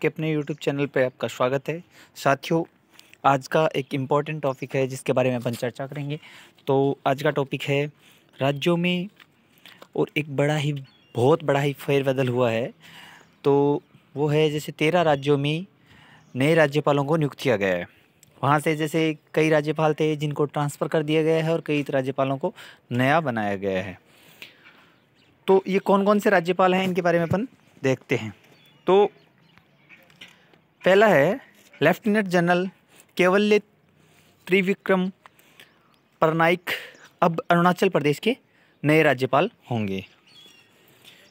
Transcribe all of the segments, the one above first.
के अपने YouTube channel पर आपका स्वागत है साथियों आज का एक इम्पॉर्टेंट टॉपिक है जिसके बारे में अपन चर्चा करेंगे तो आज का टॉपिक है राज्यों में और एक बड़ा ही बहुत बड़ा ही फेरबदल हुआ है तो वो है जैसे तेरह राज्यों में नए राज्यपालों को नियुक्त किया गया है वहाँ से जैसे कई राज्यपाल थे जिनको ट्रांसफ़र कर दिया गया है और कई राज्यपालों को नया बनाया गया है तो ये कौन कौन से राज्यपाल हैं इनके बारे में अपन देखते हैं तो पहला है लेफ्टिनेंट जनरल केवल्य त्रिविक्रम परनाइक अब अरुणाचल प्रदेश के नए राज्यपाल होंगे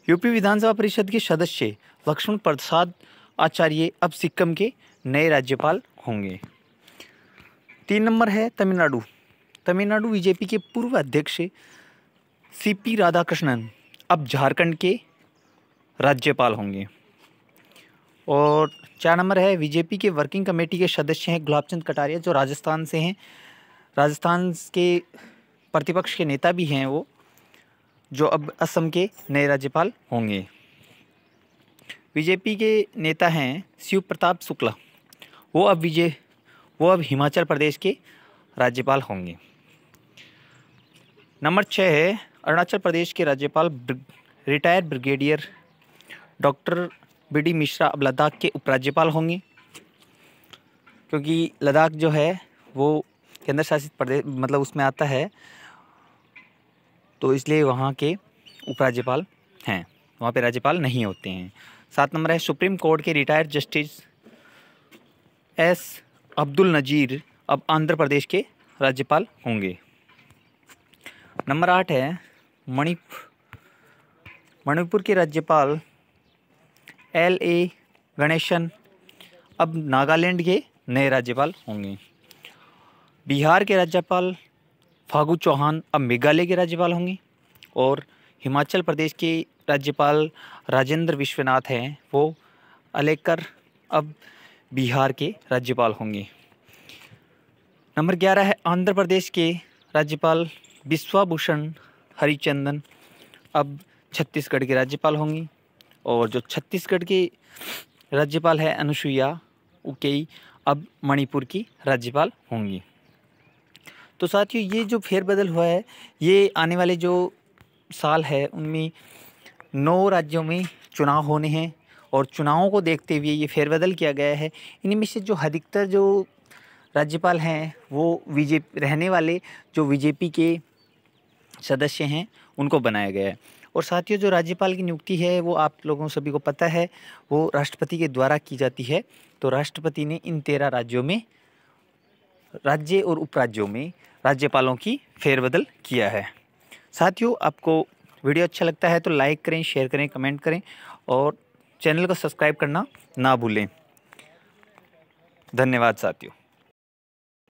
यूपी विधानसभा परिषद के सदस्य लक्ष्मण प्रसाद आचार्य अब सिक्किम के नए राज्यपाल होंगे तीन नंबर है तमिलनाडु तमिलनाडु बीजेपी के पूर्व अध्यक्ष सी पी राधाकृष्णन अब झारखंड के राज्यपाल होंगे और चार नंबर है बीजेपी के वर्किंग कमेटी के सदस्य हैं गुलाब चंद कटारिया जो राजस्थान से हैं राजस्थान के प्रतिपक्ष के नेता भी हैं वो जो अब असम के नए राज्यपाल होंगे बीजेपी के नेता हैं शिव प्रताप शुक्ला वो अब विजय वो अब हिमाचल प्रदेश के राज्यपाल होंगे नंबर छः है अरुणाचल प्रदेश के राज्यपाल retired brigadier doctor B D Mishra अब लद्दाख के उपराज्यपाल होंगे क्योंकि लद्दाख जो है वो केंद्र शासित प्रदेश मतलब उसमें आता है तो इसलिए वहाँ के उपराज्यपाल हैं वहाँ पे राज्यपाल नहीं होते हैं सात नंबर है सुप्रीम कोर्ट के retired justice S Abdul Nazeer अब आंध्र प्रदेश के राज्यपाल होंगे नंबर आठ है मणिपुर मणिपुर के राज्यपाल एल ए गणेशन अब नागालैंड के नए राज्यपाल होंगे बिहार के राज्यपाल फागू चौहान अब मेघालय के राज्यपाल होंगे और हिमाचल प्रदेश के राज्यपाल राजेंद्र विश्वनाथ हैं वो अलेकर अब बिहार के राज्यपाल होंगे नंबर ग्यारह है आंध्र प्रदेश के राज्यपाल विश्वाभूषण हरिचंदन अब छत्तीसगढ़ के राज्यपाल होंगे और जो छत्तीसगढ़ की राज्यपाल है अनुसुईया उकेई अब मणिपुर की राज्यपाल होंगी तो साथियों ये जो फेरबदल हुआ है ये आने वाले जो साल है उनमें नौ राज्यों में चुनाव होने हैं और चुनावों को देखते हुए ये फेरबदल किया गया है इनमें से जो अधिकतर जो राज्यपाल हैं वो बीजेपी रहने वाले जो बीजेपी के सदस्य हैं उनको बनाया गया है और साथियों जो राज्यपाल की नियुक्ति है वो आप लोगों सभी को पता है वो राष्ट्रपति के द्वारा की जाती है तो राष्ट्रपति ने इन तेरह राज्यों में राज्य और उपराज्यों में राज्यपालों की फेरबदल किया है साथियों आपको वीडियो अच्छा लगता है तो लाइक करें शेयर करें कमेंट करें और चैनल को सब्सक्राइब करना ना भूलें धन्यवाद साथियों